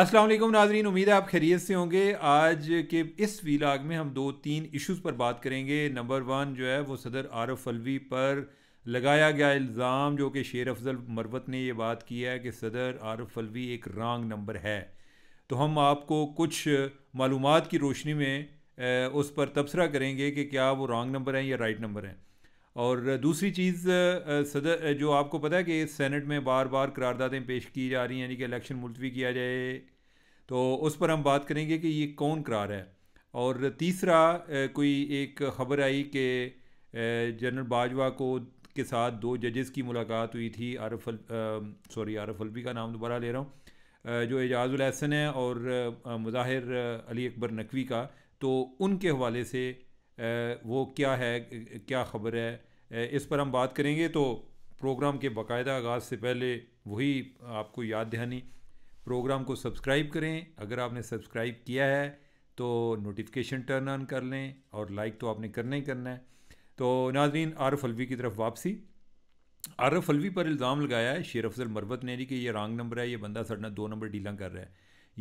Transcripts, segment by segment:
असलम नाजरीन उम्मीद है आप खैरियत से होंगे आज के इस वीलाग में हम दो तीन इश्यूज़ पर बात करेंगे नंबर वन जो है वो सदर आरफ अलवी पर लगाया गया इल्ज़ाम जो कि शेर अफजल मरवत ने ये बात की है कि सदर आरफ अलवी एक रॉन्ग नंबर है तो हम आपको कुछ मालूम की रोशनी में उस पर तबसरा करेंगे कि क्या वो रॉन्ग नंबर हैं या राइट नंबर हैं और दूसरी चीज़ सदर जो आपको पता है कि सेनेट में बार बार करारदादें पेश की जा रही हैं यानी कि इलेक्शन मुलतवी किया जाए तो उस पर हम बात करेंगे कि ये कौन करार है और तीसरा कोई एक ख़बर आई कि जनरल बाजवा को के साथ दो जजेस की मुलाकात हुई थी आरफ सॉरी आरफ अलवी का नाम दोबारा ले रहा हूँ जो एजाज़ुल अहसन है और मुजाहिर अली अकबर नकवी का तो उनके हवाले से वो क्या है क्या ख़बर है इस पर हम बात करेंगे तो प्रोग्राम के बाकायदा आगाज़ से पहले वही आपको याद दहानी प्रोग्राम को सब्सक्राइब करें अगर आपने सब्सक्राइब किया है तो नोटिफिकेशन टर्न ऑन कर लें और लाइक तो आपने करना ही करना है तो नाजरीन आरफ अलवी की तरफ वापसी आरफ अलवी पर इल्ज़ाम लगाया है शेर अफजल मरबत ने कि ये रॉन्ग नंबर है ये बंदा सड़ना दो नंबर डीला कर रहा है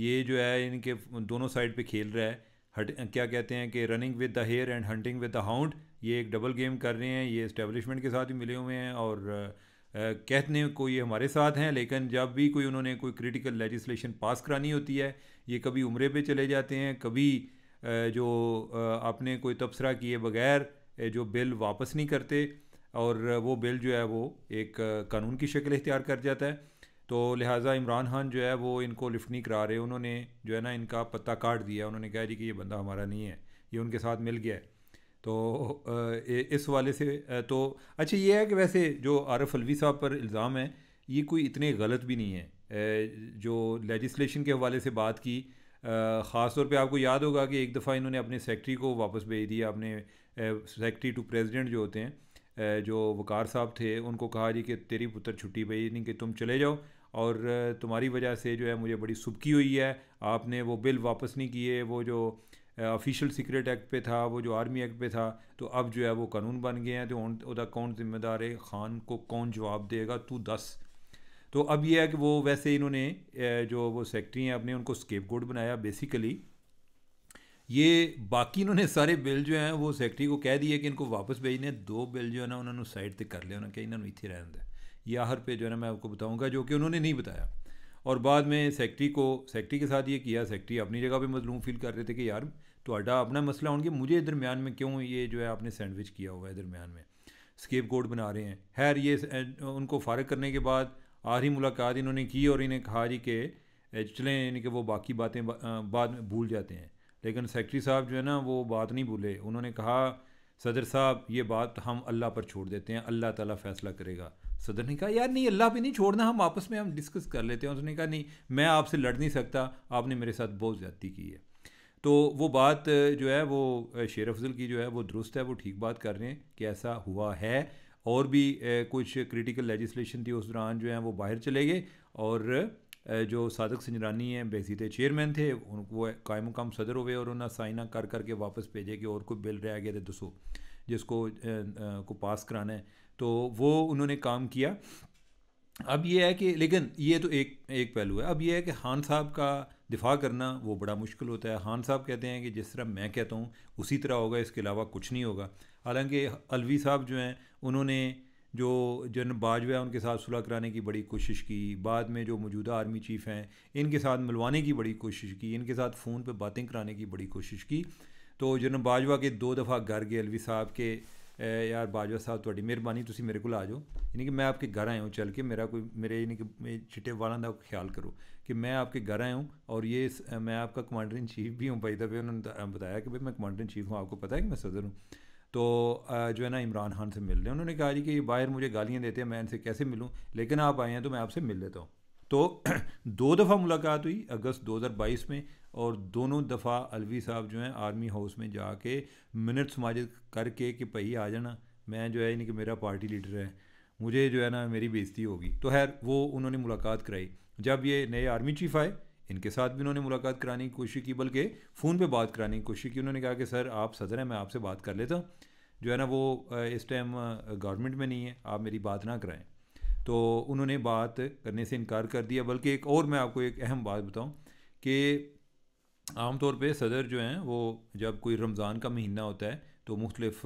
ये जो है इनके दोनों साइड पे खेल रहा है हट क्या कहते हैं कि running with the hare and hunting with the hound ये एक डबल गेम कर रहे हैं ये इस्टेब्लिशमेंट के साथ भी मिले हुए हैं और कहते को ये हमारे साथ हैं लेकिन जब भी कोई उन्होंने कोई क्रिटिकल लेजिस्लेशन पास करानी होती है ये कभी उम्रे पे चले जाते हैं कभी जो आपने कोई तबसरा किए बगैर जो बिल वापस नहीं करते और वो बिल जो है वो एक कानून की शक्ल इख्तियार कर जाता है तो लिहाजा इमरान खान जो है वो इनको लिफ्ट नहीं करा रहे उन्होंने जो है ना इनका पत्ता काट दिया उन्होंने कहा जी कि ये बंदा हमारा नहीं है ये उनके साथ मिल गया है तो इस वाले से तो अच्छा ये है कि वैसे जो आरफ अलवी साहब पर इल्ज़ाम है ये कोई इतने गलत भी नहीं है जो लेजिस्लेशन के हवाले से बात की ख़ास तौर पे आपको याद होगा कि एक दफ़ा इन्होंने अपने सेक्रेटरी को वापस भेज दिया अपने सेक्रेटरी टू प्रेसिडेंट जो होते हैं जो वकार साहब थे उनको कहा जी कि तेरी पुत्र छुट्टी पे नहीं कि तुम चले जाओ और तुम्हारी वजह से जो है मुझे बड़ी सुबकी हुई है आपने वो बिल वापस नहीं किए वो जो ऑफिशियल सीक्रेट एक्ट पे था वो जो आर्मी एक्ट पे था तो अब जो है वो कानून बन गए हैं तो ਉਹਦਾ कौन जिम्मेदार है खान को कौन जवाब देगा तू दस तो अब ये है कि वो वैसे इन्होंने जो वो सेक्रेटरी हैं अपने उनको स्केप गोड बनाया बेसिकली ये बाकी इन्होंने सारे बिल जो हैं वो सेक्रेटरी को कह दिए कि इनको वापस भेजने दो बिल जो है ना उन्होंने साइड पर कर लिया उन्होंने कहा इन्होंने इतने रहने दें यह हर पे जो है ना मैं आपको बताऊँगा जो कि उन्होंने नहीं बताया और बाद में सेक्रेटरी को सेक्रेटरी के साथ ये किया सेक्रेटरी अपनी जगह पे मजलूम फील कर रहे थे कि यार थोड़ा अपना मसला होगी मुझे दरमियान में क्यों ये जो है आपने सैंडविच किया हुआ है दरमियान में स्केप कोड बना रहे हैं खैर ये उनको फारग करने के बाद आखिरी मुलाकात इन्होंने की और इन्हें कहा जी के चलें यानी कि वो बाकी बातें बा, बाद में भूल जाते हैं लेकिन सेक्रटरी साहब जो है ना वो बात नहीं भूले उन्होंने कहा सदर साहब ये बात हम अल्लाह पर छोड़ देते हैं अल्लाह ताला फैसला करेगा सदर ने कहा यार नहीं अल्लाह पे नहीं छोड़ना हम आपस में हम डिस्कस कर लेते हैं उसने कहा नहीं मैं आपसे लड़ नहीं सकता आपने मेरे साथ बहुत ज़्यादा की है तो वो बात जो है वो शेर अफजल की जो है वो दुरुस्त है वो ठीक बात कर रहे हैं कि ऐसा हुआ है और भी कुछ क्रिटिकल लेजिस्लेशन थी उस दौरान जो है वो बाहर चले गए और जो सादक सिंजरानी हैं बेसीते चेयरमैन थे उनको कायम मुकाम सदर हुए और उन्हें साइना कर करके वापस भेजे कि और कोई बिल रह गया थे तो दसो जिसको को पास कराना है तो वो उन्होंने काम किया अब ये है कि लेकिन ये तो एक एक पहलू है अब ये है कि खान साहब का दिफा करना वो बड़ा मुश्किल होता है खान साहब कहते हैं कि जिस तरह मैं कहता हूँ उसी तरह होगा इसके अलावा कुछ नहीं होगा हालांकि अलवी साहब जो हैं उन्होंने जो जन बाजवा उनके साथ सुलह कराने की बड़ी कोशिश की बाद में जो मौजूदा आर्मी चीफ़ हैं इनके साथ मिलवाने की बड़ी कोशिश की इनके साथ फ़ोन पर बातें कराने की बड़ी कोशिश की तो जनरल बाजवा के दो दफ़ा घर गए अलवी साहब के यार बाजवा साहब थोड़ी मेहरबानी तुम मेरे को आ जाओ यानी कि मैं आपके घर आया हूँ चल के मेरा कोई मेरे यानी कि चिट्टे वालों का ख्याल करो कि मैं आपके घर आया हूँ और ये मैं आपका कमांडर इन चीफ भी हूँ भाई दफे उन्होंने बताया कि भाई मैं कमांडर इन चीफ हूँ आपको पता है कि मैं सदर हूँ तो जो है ना इमरान खान से मिल रहे हैं उन्होंने कहा जी कि ये बाहर मुझे गालियाँ देते हैं मैं इनसे कैसे मिलूँ लेकिन आप आए हैं तो मैं आपसे मिल लेता हूँ तो दो दफ़ा मुलाकात हुई अगस्त 2022 में और दोनों दफ़ा अलवी साहब जो हैं आर्मी हाउस में जाके मिनट समाजित करके कि भई आ जाना मैं जो है यानी कि मेरा पार्टी लीडर है मुझे जो है ना मेरी बेजती होगी तो खैर वो उन्होंने मुलाकात कराई जब ये नए आर्मी चीफ आए इनके साथ भी उन्होंने मुलाकात कराने की कोशिश की बल्कि फ़ोन पे बात कराने की कोशिश की उन्होंने कहा कि सर आप सदर हैं मैं आपसे बात कर लेता हूँ जो है ना वो इस टाइम गवर्नमेंट में नहीं है आप मेरी बात ना कराएं तो उन्होंने बात करने से इनकार कर दिया बल्कि एक और मैं आपको एक अहम बात बताऊं कि आमतौर पे सदर जो हैं वो जब कोई रमज़ान का महीना होता है तो मुख्तलिफ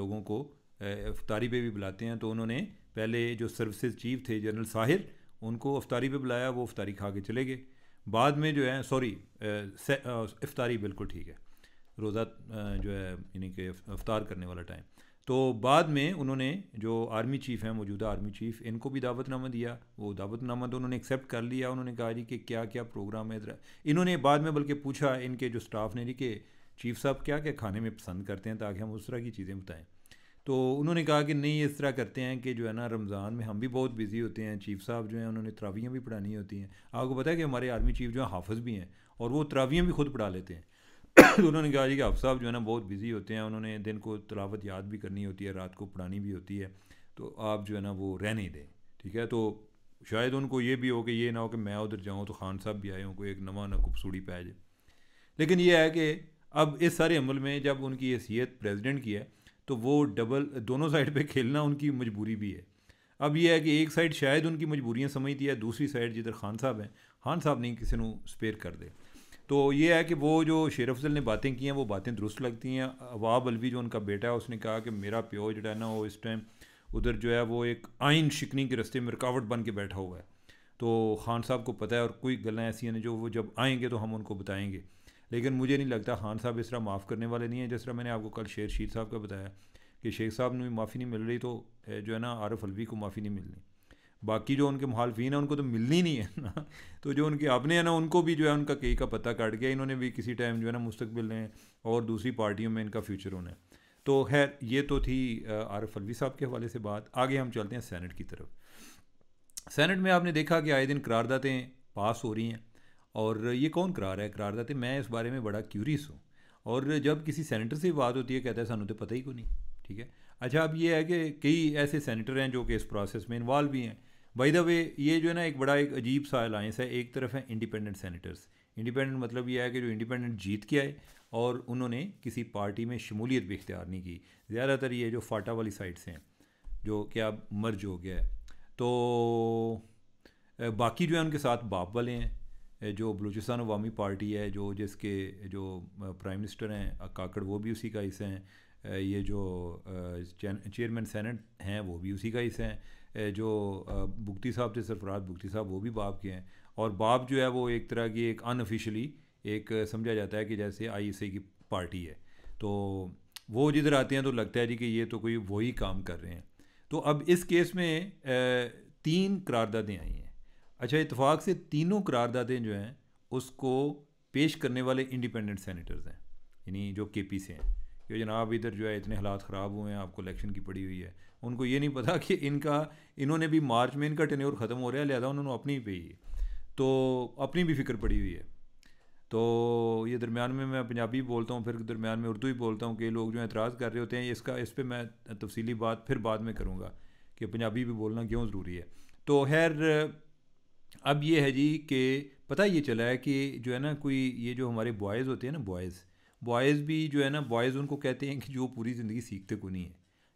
लोगों को अफ्तारी पे भी बुलाते हैं तो उन्होंने पहले जो सर्विसेज चीफ थे जनरल साहिर उनको अफ्तारी पे बुलाया वो अफ्तारी खा के चले गए बाद में जो है सॉरी अफ्तारी बिल्कुल ठीक है रोज़ा जो है यानी कि अफ्तार करने वाला टाइम तो बाद में उन्होंने जो आर्मी चीफ़ हैं मौजूदा आर्मी चीफ़ इनको भी दावतनामा दिया वो दावतनामा तो उन्होंने एक्सेप्ट कर लिया उन्होंने कहा जी कि क्या क्या प्रोग्राम है इन्होंने बाद में बल्कि पूछा इनके जो स्टाफ ने जी कि चीफ़ साहब क्या क्या खाने में पसंद करते हैं ताकि हम उस तरह की चीज़ें बताएं तो उन्होंने कहा कि नहीं इस तरह करते हैं कि जो है ना रमज़ान में हम भी बहुत बिज़ी होते हैं चीफ़ साहब जो हैं उन्होंने तरावियाँ भी पढ़ानी होती हैं आपको पता है कि हमारे आर्मी चीफ़ जो हैं हाफज भी हैं और वो तरावियाँ भी खुद पढ़ा लेते हैं तो उन्होंने कहा जी कि आप साहब जो है ना बहुत बिज़ी होते हैं उन्होंने दिन को तलावत याद भी करनी होती है रात को पढ़ानी भी होती है तो आप जो है ना वो रहने दें ठीक है तो शायद उनको ये भी हो कि ये ना हो कि मैं उधर जाऊँ तो खान साहब भी आए हों कोई एक नवा ना खूबसूरी पै जाए लेकिन यह है कि अब इस सारे अमल में जब उनकी हैसीत प्रेजिडेंट की है तो वो डबल दोनों साइड पर खेलना उनकी मजबूरी भी है अब यह है कि एक साइड शायद उनकी मजबूरियाँ समझती है दूसरी साइड जिधर खान साहब हैं खान साहब नहीं किसी स्पेयर कर दे तो ये है कि वो जो शेर अफजल ने बातें की हैं वो बातें दुरुस्त लगती हैं अवाब अलवी जो उनका बेटा है उसने कहा कि मेरा प्यो जो है ना वो इस टाइम उधर जो है वो एक आइन शिकनी के रस्ते में रुकावट बन के बैठा हुआ है तो खान साहब को पता है और कोई गलें ऐसी हैं जो वो जब आएंगे तो हम उनको बताएंगे लेकिन मुझे नहीं लगता खान साहब इस तरह माफ़ करने वाले नहीं हैं जिस तरह मैंने आपको कल शेर शीर साहब का बताया कि शेख साहब ने भी माफ़ी नहीं मिल रही तो जो है ना आरफ अलवी को माफ़ी नहीं मिलनी बाकी जो उनके मुहालफी हैं उनको तो मिलनी नहीं है ना तो जो उनके अपने हैं ना उनको भी जो है उनका कई का पता काट गया इन्होंने भी किसी टाइम जो है ना मुस्तबिल ने और दूसरी पार्टियों में इनका फ्यूचर होना है तो खैर ये तो थी आरफ अलवी साहब के हवाले से बात आगे हम चलते हैं सैनट की तरफ सैनट में आपने देखा कि आए दिन करारदातें पास हो रही हैं और ये कौन करार है करारदातें मैं इस बारे में बड़ा क्यूरियस हूँ और जब किसी सैनिटर से बात होती है कहता है सानू तो पता ही को नहीं ठीक है अच्छा अब ये है कि कई ऐसे सैनिटर हैं जो कि इस प्रोसेस में इन्वॉल्व भी हैं बाय द वे ये जो है ना एक बड़ा एक अजीब सा अलायंस है एक तरफ है इंडिपेंडेंट सेनेटर्स इंडिपेंडेंट मतलब ये है कि जो इंडिपेंडेंट जीत के आए और उन्होंने किसी पार्टी में शमूलियत भी इख्तियार नहीं की ज़्यादातर ये जो फाटा वाली साइड्स हैं जो कि अब मर्ज हो गया है तो बाकी जो है उनके साथ बाप वाले हैं जो बलूचिस्तान अवामी पार्टी है जो जिसके जो प्राइम मिनिस्टर हैं काकड़ वो भी उसी का हिस्सा हैं ये जो चेयरमैन सेनेट हैं वो भी उसी का हिस्सा हैं जो बुगती साहब थे सरफराज बुगती साहब वो भी बाप के हैं और बाप जो है वो एक तरह की एक अनऑफिशली एक समझा जाता है कि जैसे आई की पार्टी है तो वो जिधर आते हैं तो लगता है जी कि ये तो कोई वही काम कर रहे हैं तो अब इस केस में तीन करारदादें आई हैं अच्छा इतफाक़ से तीनों करारदादें जो हैं उसको पेश करने वाले इंडिपेंडेंट सेनेटर्स हैं यानी जो के पी से हैं कि जनाब इधर जो है इतने हालात ख़राब हुए हैं आपको इलेक्शन की पड़ी हुई है उनको ये नहीं पता कि इनका इन्होंने भी मार्च में इनका टेन्योर ख़त्म हो रहा है लिहाजा उन्होंने अपनी पे ही तो अपनी भी फिक्र पड़ी हुई है तो ये दरमियान में मैं पंजाबी बोलता हूँ फिर दरमियान में उर्दू भी बोलता हूँ कि लोग जो एतराज़ कर रहे होते हैं इसका इस पर मैं तफसीली बात फिर बाद में करूँगा कि पंजाबी भी बोलना क्यों ज़रूरी है तो खैर अब ये है जी कि पता ये चला है कि जो है ना कोई ये जो हमारे बॉयज़ होते हैं ना बॉयज़ बॉयज़ भी जो है ना बॉयज़ उनको कहते हैं कि जो पूरी ज़िंदगी सीखते को नहीं है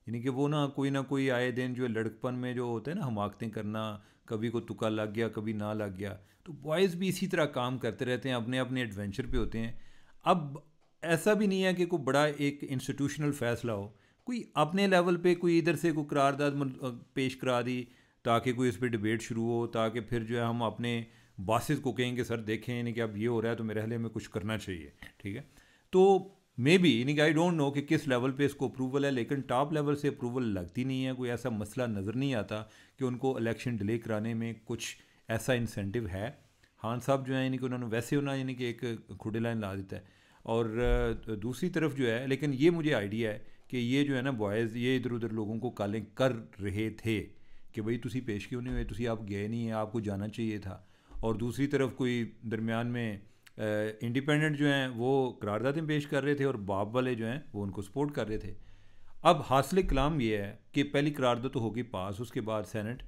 यानी कि वो ना कोई ना कोई आए दिन जो है लड़कपन में जो होता है ना हमाकतें करना कभी को तुका लग गया कभी ना लग गया तो बॉयज़ भी इसी तरह काम करते रहते हैं अपने अपने एडवेंचर पे होते हैं अब ऐसा भी नहीं है कि कोई बड़ा एक इंस्टीट्यूशनल फ़ैसला हो कोई अपने लेवल पे कोई इधर से कोई करारदाद पेश करा दी ताकि कोई इस पर डिबेट शुरू हो ताकि फिर जो है हम अपने बासिस को कहेंगे सर देखें यानी कि अब ये हो रहा है तो मेरे हले में कुछ करना चाहिए ठीक है तो मे बी यानी कि आई डोंट नो कि किस लेवल पे इसको अप्रूवल है लेकिन टॉप लेवल से अप्रूवल लगती नहीं है कोई ऐसा मसला नज़र नहीं आता कि उनको इलेक्शन डिले कराने में कुछ ऐसा इंसेंटिव है खान साहब जो है यानी कि उन्होंने वैसे होना यानी कि एक खुडे लाइन ला देता है और दूसरी तरफ जो है लेकिन ये मुझे आइडिया है कि ये जो है ना बॉयज़ ये इधर उधर लोगों को कॉलिंग कर रहे थे कि भाई तुम पेश क्यों नहीं हुए तुम आप गए नहीं हैं आपको जाना चाहिए था और दूसरी तरफ कोई दरमियान में इंडिपेंडेंट जो हैं वो करारदादें पेश कर रहे थे और बाप वाले जो हैं वो उनको सपोर्ट कर रहे थे अब हासिल कलाम ये है कि पहली करारदा तो होगी पास उसके बाद सेनेट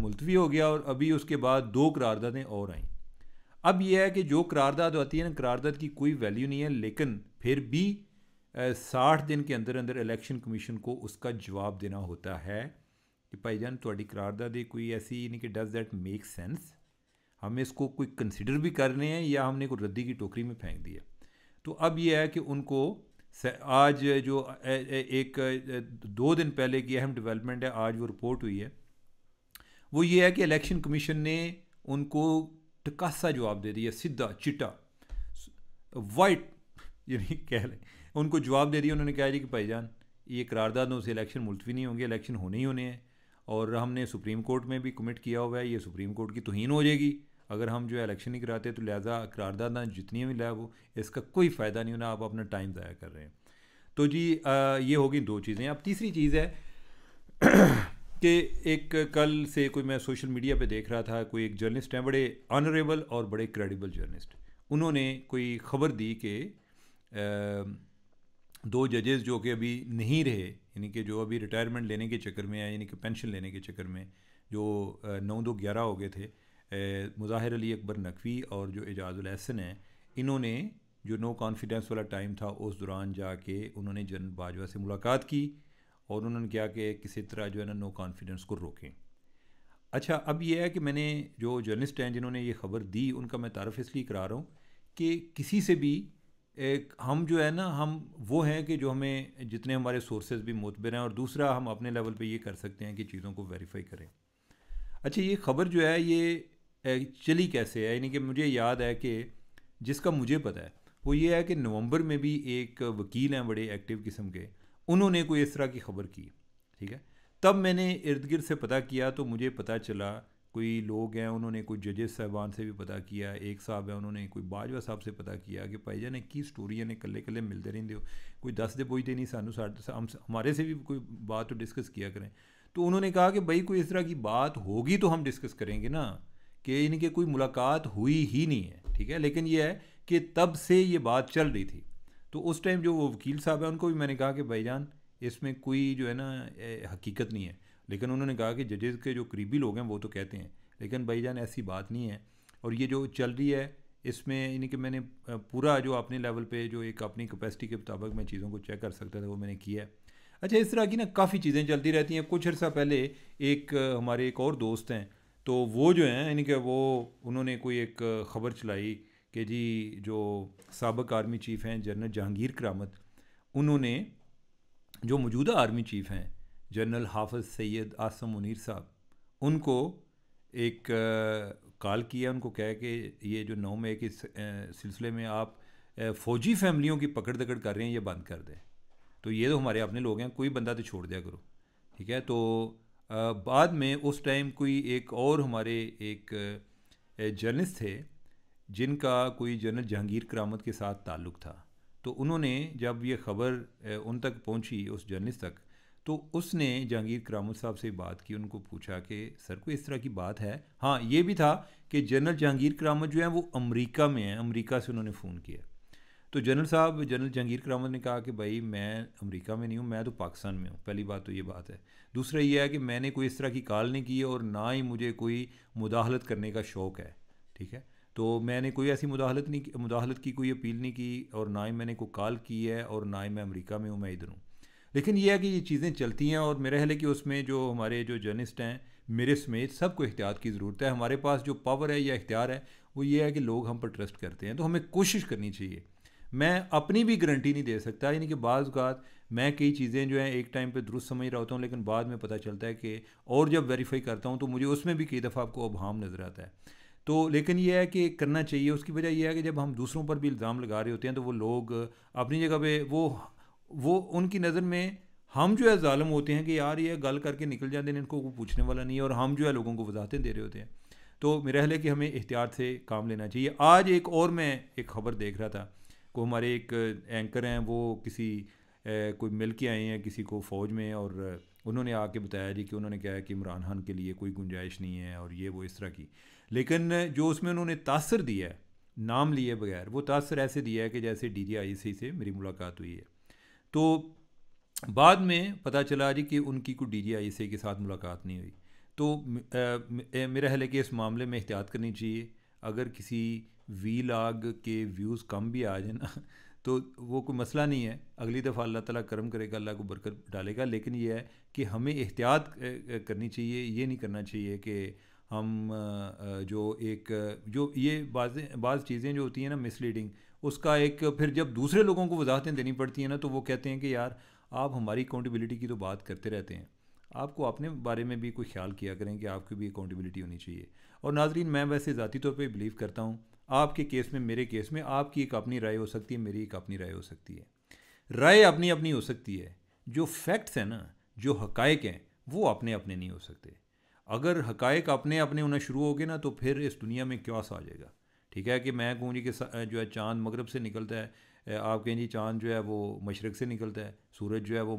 मुलतवी हो गया और अभी उसके बाद दो करारदादें और आईं अब यह है कि जो करारदाद आती है ना करारदाद की कोई वैल्यू नहीं है लेकिन फिर भी साठ दिन के अंदर अंदर इलेक्शन कमीशन को उसका जवाब देना होता है कि भाई जान थोड़ी करारदादी कोई ऐसी नहीं कि डज दैट मेक सेंस हमें इसको कोई कंसिडर भी कर रहे हैं या हमने को रद्दी की टोकरी में फेंक दिया तो अब यह है कि उनको आज जो एक दो दिन पहले की अहम डेवलपमेंट है आज वो रिपोर्ट हुई है वो ये है कि इलेक्शन कमीशन ने उनको टकासा जवाब दे दिया सीधा चिटा वाइट यानी कह लें उनको जवाब दे दिया उन्होंने कहा जी कि भाईजान ये करारदादों से इलेक्शन मुलतवी नहीं होंगे इलेक्शन होने ही होने हैं और हमने सुप्रीम कोर्ट में भी कमिट किया हुआ है ये सुप्रीम कोर्ट की तोहन हो जाएगी अगर हम जो है इलेक्शन नहीं कराते तो लिहाजा करारदादा जितनी भी लाए वो इसका कोई फ़ायदा नहीं होना आप अपना टाइम ज़ाया कर रहे हैं तो जी आ, ये होगी दो चीज़ें अब तीसरी चीज़ है कि एक कल से कोई मैं सोशल मीडिया पे देख रहा था कोई एक जर्नलिस्ट हैं बड़े ऑनरेबल और बड़े क्रेडिबल जर्नलिस्ट उन्होंने कोई खबर दी कि दो जजेस जो कि अभी नहीं रहे यानी कि जो अभी रिटायरमेंट लेने के चक्कर में है यानी कि पेंशन लेने के चक्कर में जो नौ दो ग्यारह हो गए थे मुजाहिर अली अकबर नकवी और जो अहसन हैं इन्होंने जो नो कॉन्फिडेंस वाला टाइम था उस दौरान जाके उन्होंने जनरल बाजवा से मुलाकात की और उन्होंने क्या कि किसी तरह जो है ना नो कॉन्फिडेंस को रोकें अच्छा अब यह है कि मैंने जो जर्नलिस्ट हैं जिन्होंने ये खबर दी उनका मैं तारफ़ इसलिए करा रहा हूँ कि किसी से भी एक हम जो है ना हम वो हैं कि जो हमें जितने हमारे सोर्सेज भी मोतबर हैं और दूसरा हम अपने लेवल पे ये कर सकते हैं कि चीज़ों को वेरीफाई करें अच्छा ये खबर जो है ये चली कैसे है यानी कि मुझे याद है कि जिसका मुझे पता है वो ये है कि नवंबर में भी एक वकील हैं बड़े एक्टिव किस्म के उन्होंने कोई इस तरह की खबर की ठीक है तब मैंने इर्द गिर्द से पता किया तो मुझे पता चला कोई लोग हैं उन्होंने कोई जजेस साहबान से भी पता किया एक साहब है उन्होंने कोई बाजवा साहब से पता किया कि भाई जान की स्टोरी ने कल कल मिलते रहेंगे हो कोई दस दे पुजते नहीं सानू सा हम हमारे से भी कोई बात तो डिस्कस किया करें तो उन्होंने कहा कि भाई कोई इस तरह की बात होगी तो हम डिस्कस करेंगे ना कि इनके कोई मुलाकात हुई ही नहीं है ठीक है लेकिन यह है कि तब से ये बात चल रही थी तो उस टाइम जो वो वकील साहब हैं उनको भी मैंने कहा कि भाईजान इसमें कोई जो है ना हकीकत नहीं है लेकिन उन्होंने कहा कि जजेज़ के जो करीबी लोग हैं वो तो कहते हैं लेकिन भाईजान ऐसी बात नहीं है और ये जो चल रही है इसमें यानी कि मैंने पूरा जो अपने लेवल पे जो एक अपनी कैपेसिटी के मुताबिक मैं चीज़ों को चेक कर सकता था वो मैंने किया है अच्छा इस तरह की ना काफ़ी चीज़ें चलती रहती हैं कुछ अर्सा पहले एक हमारे एक और दोस्त हैं तो वो जो हैं यानी कि वो उन्होंने कोई एक ख़बर चलाई कि जी जो सबक आर्मी चीफ़ हैं जनरल जहांगीर करामत उन्होंने जो मौजूदा आर्मी चीफ़ हैं जनरल हाफज सैयद आसम मुनीर साहब उनको एक कॉल किया उनको कह के ये जो नौ मई के सिलसिले में आप फ़ौजी फैमिलियों की पकड़ दकड़ कर रहे हैं ये बंद कर दें तो ये तो हमारे अपने लोग हैं कोई बंदा तो छोड़ दिया करो ठीक है तो बाद में उस टाइम कोई एक और हमारे एक जर्नलिस्ट थे जिनका कोई जनरल जहांगीर करामत के साथ ताल्लुक़ था तो उन्होंने जब ये ख़बर उन तक पहुंची उस जर्नलिस्ट तक तो उसने जहांगीर करामत साहब से बात की उनको पूछा कि सर कोई इस तरह की बात है हाँ ये भी था कि जनरल जहांगीर करामत जो है वो अमेरिका में है अमेरिका से उन्होंने फ़ोन किया तो जनरल साहब जनरल जहांगीर करामत ने कहा कि भाई मैं अमेरिका में नहीं हूँ मैं तो पाकिस्तान में हूँ पहली बात तो ये बात है दूसरा ये है कि मैंने कोई इस तरह की कॉल नहीं की है और ना ही मुझे कोई मुदाहलत करने का शौक़ है ठीक है तो मैंने कोई ऐसी मुदाहलत नहीं मुदाहलत की कोई अपील नहीं की और ना ही मैंने कोई कॉल की है और ना ही मैं अमरीका में हूँ मैं इधर हूँ लेकिन यह है कि ये चीज़ें चलती हैं और मेरा ख्याल है कि उसमें जो हमारे जो जर्नलिस्ट हैं मेरे समेत सबको एहतियात की ज़रूरत है हमारे पास जो पावर है या इख्तियार है वो ये है कि लोग हम पर ट्रस्ट करते हैं तो हमें कोशिश करनी चाहिए मैं अपनी भी गारंटी नहीं दे सकता यानी कि बाज़ात मैं कई चीज़ें जो हैं एक टाइम पे दुरुस्त समझ रहा होता हूँ लेकिन बाद में पता चलता है कि और जब वेरीफाई करता हूँ तो मुझे उसमें भी कई दफ़ा आपको अभाम नज़र आता है तो लेकिन यह है कि करना चाहिए उसकी वजह यह है कि जब हम दूसरों पर भी इल्ज़ाम लगा रहे होते हैं तो वो लोग अपनी जगह पे वो वो उनकी नज़र में हम जो है ालम होते हैं कि यार ये गल करके निकल जाते हैं इनको कोई पूछने वाला नहीं है और हम जो है लोगों को वजाहतें दे रहे होते हैं तो मेरा हल है कि हमें एहतियात से काम लेना चाहिए आज एक और मैं एक खबर देख रहा था को हमारे एक एंकर हैं वो किसी कोई मिल के आए हैं किसी को फ़ौज में और उन्होंने आके बताया जी कि उन्होंने क्या है कि इमरान खान के लिए कोई गुंजाइश नहीं है और ये वो इस तरह की लेकिन जो उसमें उन्होंने तासर दिया है नाम लिए बगैर वो तासर ऐसे दिया है कि जैसे डी जी आई सी से मेरी मुलाकात हुई है तो बाद में पता चला जी कि उनकी कोई डी जी आई सी के साथ मुलाकात नहीं हुई तो मेरा ख्याल है कि इस मामले में एहतियात करनी चाहिए अगर किसी वी लाग के व्यूज़ कम भी आ जाए ना तो वो कोई मसला नहीं है अगली दफ़ा अल्लाह ताला करम करेगा अल्लाह को बरकत डालेगा लेकिन ये है कि हमें एहतियात करनी चाहिए ये नहीं करना चाहिए कि हम जो एक जो ये बाज़ बाज़ चीज़ें जो होती हैं ना मिसलीडिंग उसका एक फिर जब दूसरे लोगों को वजाहतें देनी पड़ती हैं ना तो वो कहते हैं कि यार आप हमारी अकाउंटेबिलिटी की तो बात करते रहते हैं आपको अपने बारे में भी कोई ख्याल किया करें कि आपकी भी अकाउंटेबिलिटी होनी चाहिए और नाजरीन मैं वैसे ज़ाती तौर पर बिलीव करता हूँ आपके केस में मेरे केस में आपकी एक अपनी राय हो सकती है मेरी एक अपनी राय हो सकती है राय अपनी अपनी हो सकती है जो फैक्ट्स हैं ना जो हकायक हैं वो अपने अपने नहीं हो सकते अगर हकायक अपने अपने होना शुरू हो गए ना तो फिर इस दुनिया में क्यों आ जाएगा ठीक है कि मैं कहूँ जी कि जो है चांद मगरब से निकलता है आप कहें जी चांद जो है वो मशरक़ से निकलता है सूरज जो है वो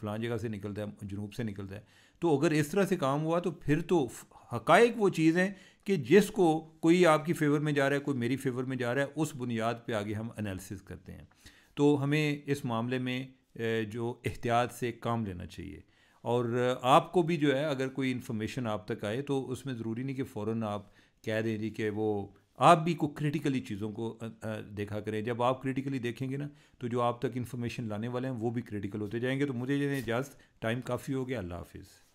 फलां जगह से निकलता है जनूब से निकलता है तो अगर इस तरह से काम हुआ तो फिर तो हकाइक वो चीज़ हैं कि जिसको कोई आपकी फेवर में जा रहा है कोई मेरी फेवर में जा रहा है उस बुनियाद पे आगे हम एनालिसिस करते हैं तो हमें इस मामले में जो एहतियात से काम लेना चाहिए और आपको भी जो है अगर कोई इन्फॉर्मेशन आप तक आए तो उसमें ज़रूरी नहीं कि फ़ौर आप कह दें जी कि वो आप भी को क्रिटिकली चीज़ों को देखा करें जब आप क्रिटिकली देखेंगे ना तो जो आप तक इन्फॉर्मेशन लाने वाले हैं वो भी क्रिटिकल होते जाएंगे तो मुझे इजाज़त टाइम काफ़ी हो गया अल्लाह हाफिज़